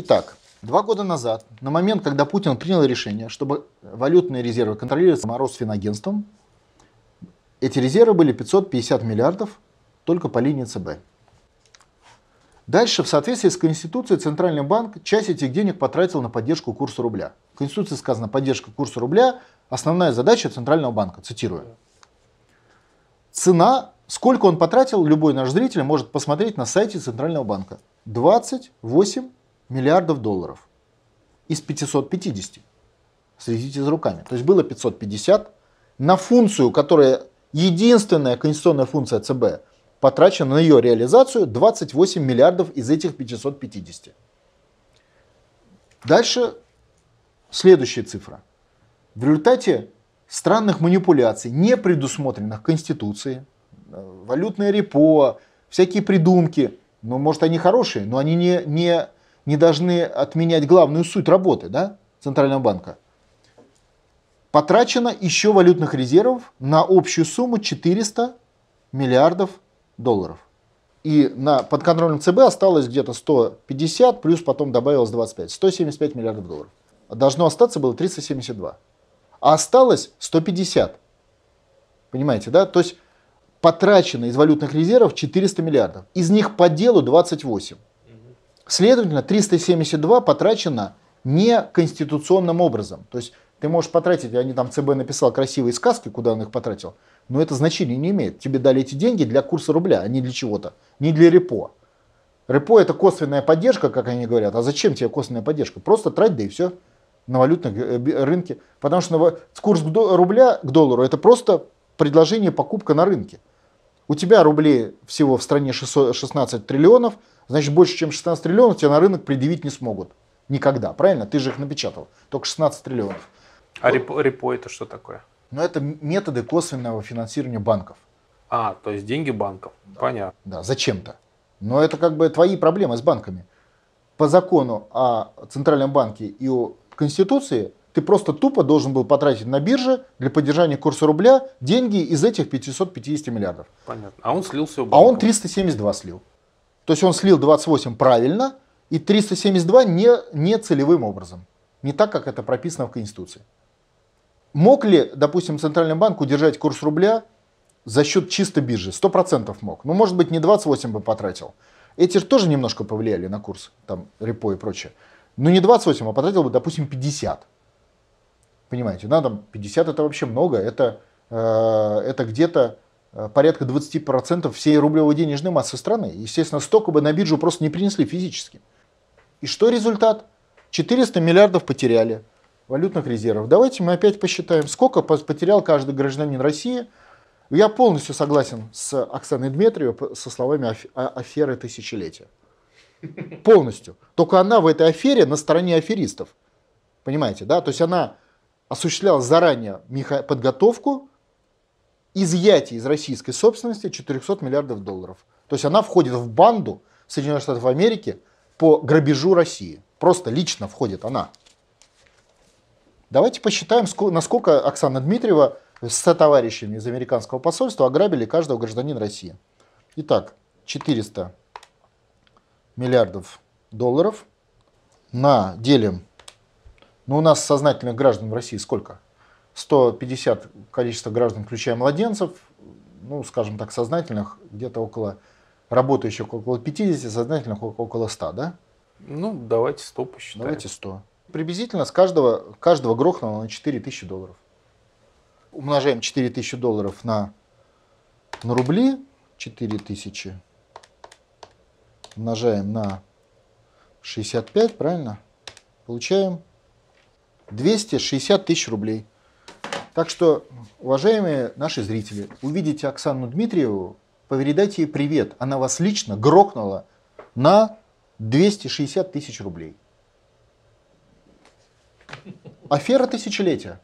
Итак, Два года назад, на момент, когда Путин принял решение, чтобы валютные резервы контролироваться Морозфинагентством, эти резервы были 550 миллиардов только по линии ЦБ. Дальше, в соответствии с Конституцией, Центральный банк часть этих денег потратил на поддержку курса рубля. В Конституции сказано поддержка курса рубля – основная задача Центрального банка, цитирую. Цена, сколько он потратил, любой наш зритель может посмотреть на сайте Центрального банка. 28 миллиардов долларов из 550. Следите за руками. То есть было 550 на функцию, которая единственная конституционная функция ЦБ, потрачено на ее реализацию 28 миллиардов из этих 550. Дальше следующая цифра. В результате странных манипуляций, не предусмотренных Конституцией, э, валютное репо, всякие придумки, ну, может, они хорошие, но они не, не не должны отменять главную суть работы да, Центрального банка. Потрачено еще валютных резервов на общую сумму 400 миллиардов долларов. И на подконтрольном ЦБ осталось где-то 150, плюс потом добавилось 25. 175 миллиардов долларов. Должно остаться было 372. А осталось 150. Понимаете, да? То есть потрачено из валютных резервов 400 миллиардов. Из них по делу 28. Следовательно, 372 потрачено не конституционным образом. То есть ты можешь потратить, они там ЦБ написал красивые сказки, куда он их потратил, но это значение не имеет. Тебе дали эти деньги для курса рубля, а не для чего-то, не для репо. Репо это косвенная поддержка, как они говорят. А зачем тебе косвенная поддержка? Просто трать, да и все на валютном э, рынке. Потому что курс рубля к доллару это просто предложение покупка на рынке. У тебя рублей всего в стране 16 триллионов – значит больше, чем 16 триллионов тебя на рынок предъявить не смогут. Никогда, правильно? Ты же их напечатал. Только 16 триллионов. А репо, репо это что такое? Ну, это методы косвенного финансирования банков. А, то есть деньги банков. Да. Понятно. Да, зачем-то. Но это как бы твои проблемы с банками. По закону о Центральном банке и о Конституции ты просто тупо должен был потратить на бирже для поддержания курса рубля деньги из этих 550 миллиардов. Понятно. А он слил все банку. А он 372 слил. То есть он слил 28 правильно и 372 не, не целевым образом, не так, как это прописано в Конституции. Мог ли, допустим, Центральный банк удержать курс рубля за счет чисто биржи? 100% мог. Ну, может быть, не 28 бы потратил. Эти же тоже немножко повлияли на курс, там, репо и прочее. Но не 28, а потратил бы, допустим, 50. Понимаете, надо 50 это вообще много, это, э, это где-то Э, порядка 20% всей рублевой денежной массы страны. Естественно, столько бы на биржу просто не принесли физически. И что результат? 400 миллиардов потеряли валютных резервов. Давайте мы опять посчитаем, сколько потерял каждый гражданин России. Я полностью согласен с Оксаной Дмитриевой со словами а, аферы тысячелетия. Полностью. Только она в этой афере на стороне аферистов. Понимаете, да? То есть она осуществляла заранее подготовку, изъятие из российской собственности 400 миллиардов долларов. То есть она входит в банду Соединенных Штатов Америки по грабежу России. Просто лично входит она. Давайте посчитаем, насколько Оксана Дмитриева с товарищами из американского посольства ограбили каждого гражданина России. Итак, 400 миллиардов долларов на делим. Но ну, у нас сознательных граждан в России сколько? 150 количество граждан, включая младенцев, ну, скажем так, сознательных, где-то около, работающих около 50, сознательных около 100, да? Ну, давайте 100 посчитаем. Давайте 100. Приблизительно с каждого, каждого грохнуло на 4000 долларов. Умножаем 4000 долларов на, на рубли, 4000 умножаем на 65, правильно? Получаем 260 тысяч рублей. Так что, уважаемые наши зрители, увидите Оксану Дмитриеву, передайте ей привет. Она вас лично грохнула на 260 тысяч рублей. Афера тысячелетия.